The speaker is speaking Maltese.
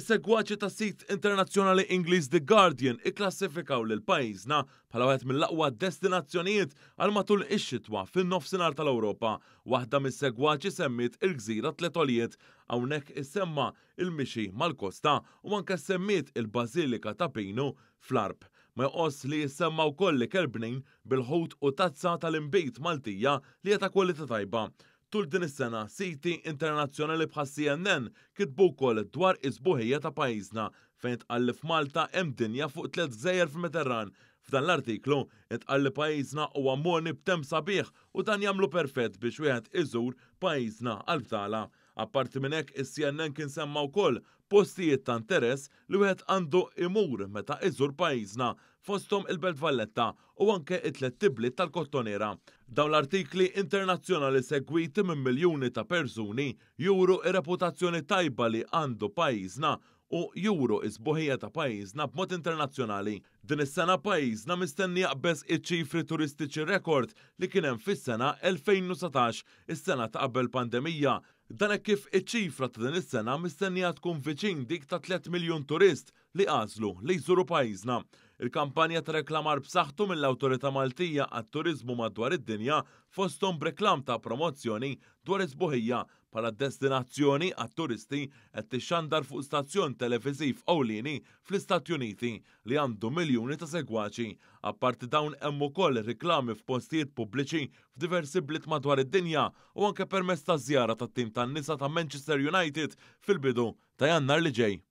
Is-segwaċi ta' sit internazzjonali Ingliż The Guardian ikklassifikaw lil pajjiżna bħala wieħed mill-aqwa destinazzjonijiet għal matul ix-xitwa fin-nofsinhar tal-Ewropa. Waħda mis-segwaċi semmit il-gżira Tletolijiet hawnhekk issemma il-mixi mal-kosta u anke semmiet il-Bażilika ta' Pinu fl-Arb ma jqos li jissemmaw kolli kelbnin bil-ħut u tazza tal-imbejt Maltija li jeta kwalità tajba. Tul din is-sena, siti internazzjonali bħal CNN kitbu wkoll dwar isbuħija ta' pajjiżna fejn tqallif Malta hemm dinja fuq tliet żejjer fil F'dan l-artiklu tqalli pajjiżna huwa moni b'tem sabiħ u dan jagħmlu perfett biex wieħed iżur pajjiżna għal-btala. Apparti minn hekk is-CNN kien semma wkoll postijiet ta' interess li wieħed għandu imur meta iżur pajjiżna fostom il-Belt Valletta u anke it-tlet tibli tal-Kottonera. Dawn l-artikli internazzjonali segwiti minn miljuni ta' persuni juru ir-reputazzjoni tajba li għandu pajjiżna u juru isbuħija ta' pajizna b'mod internazzjonali. Din is-sena pajizna mistenni jaqbes iċ-ċifri turistiċi rekord li kien hemm fis-sena 2017, is-sena ta' qabel pandemija, Dan kif iċ-ċifra ta' din is-sena mistennija tkun viċin dik ta' 3 miljon turist li għażlu li jżuru pajjiżna. Il-kampanja ta' reklamar b'saħħtu mill-Awtorità Maltija għat-turizmu madwar id-dinja fostom reklam ta' promozzjoni dwar isbuħija bħala destinazzjoni għat turisti qed tixxandar fuq stazzjon televiżiv Awlini fl-Istati Uniti li għandu miljuni ta' segwaċi. Apparti dawn hemm ukoll riklami f'postijiet pubbliċi f'diversi blit madwar id-dinja u anke permezz ta' żjara tat-tim tan-nisa ta' Manchester United fil-bidu ta' jannar li ġej.